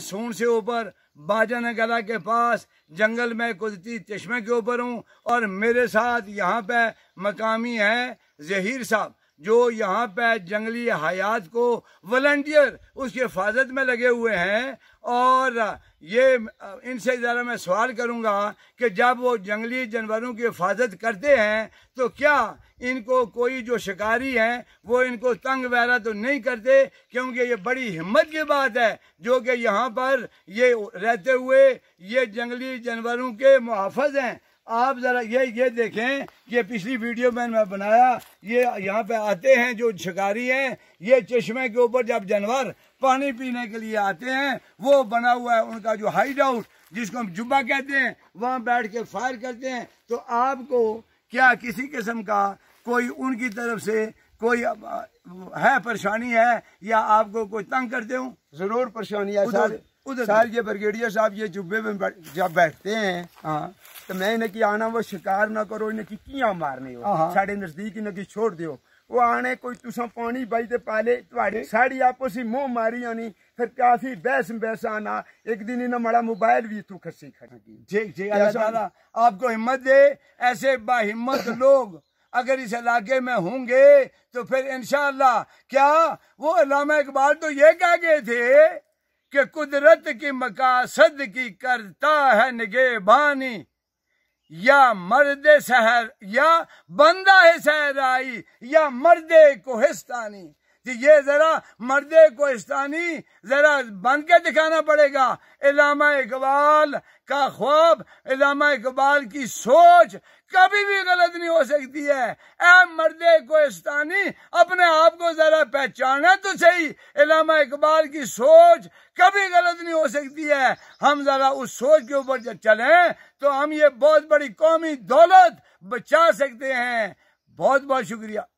सोन से ऊपर बाजन गला के पास जंगल में कुदरती चश्मे के ऊपर हूँ और मेरे साथ यहाँ पे मकामी है जहीर साहब जो यहाँ पे जंगली हयात को वलंटियर उसकी हिफाजत में लगे हुए हैं और ये इनसे ज़रा मैं सवाल करूँगा कि जब वो जंगली जानवरों की हिफाजत करते हैं तो क्या इनको कोई जो शिकारी हैं वो इनको तंग वगैरह तो नहीं करते क्योंकि ये बड़ी हिम्मत की बात है जो कि यहाँ पर ये रहते हुए ये जंगली जानवरों के मुहाफ़ हैं आप जरा ये ये देखें ये पिछली वीडियो में मैं बनाया ये यहाँ पे आते हैं जो शिकारी हैं ये चश्मे के ऊपर जब जानवर पानी पीने के लिए आते हैं वो बना हुआ है उनका जो हाइड आउट जिसको हम जुब्बा कहते हैं वहाँ बैठ के फायर करते हैं तो आपको क्या किसी किस्म का कोई उनकी तरफ से कोई है परेशानी है या आपको कोई तंग करते हो जरूर परेशानी है सर ये ब्रिगेडियर साहब ये जुब्बे में जब बैठते हैं हाँ। तो मैं इन्हें की आना वो शिकार ना करो इन्हें की किया मारने हो हाँ, हाँ। साढ़े नजदीक इन्हें की छोड़ दियो वो आने कोई तुसा पानी बजते पाले थोड़ी साड़ी आपस ही मुंह मारी आनी फिर काफी बहस बहस आना एक दिन इन्हें माड़ा मोबाइल भी तू खसी खड़ी ठीक ठीक अल्लाह आपको हिम्मत दे ऐसे बाहिम्मत लोग अगर इस इलाके में होंगे तो फिर इनशाला क्या वो अलामा इकबाल तो ये कह गए थे कि कुदरत की मकासद की करता है निगेबानी या मर्द शहर या बंदा है सहराई या मर्द कोहिस्तानी कि ये जरा मर्द कोस्तानी जरा बन के दिखाना पड़ेगा इलामा इकबाल का ख्वाब इलामा इकबाल की सोच कभी भी गलत नहीं हो सकती है ए मर्द कोस्तानी अपने आप को जरा पहचाना तो सही इलामा इकबाल की सोच कभी गलत नहीं हो सकती है हम जरा उस सोच के ऊपर जब चलें तो हम ये बहुत बड़ी कौमी दौलत बचा सकते हैं बहुत बहुत शुक्रिया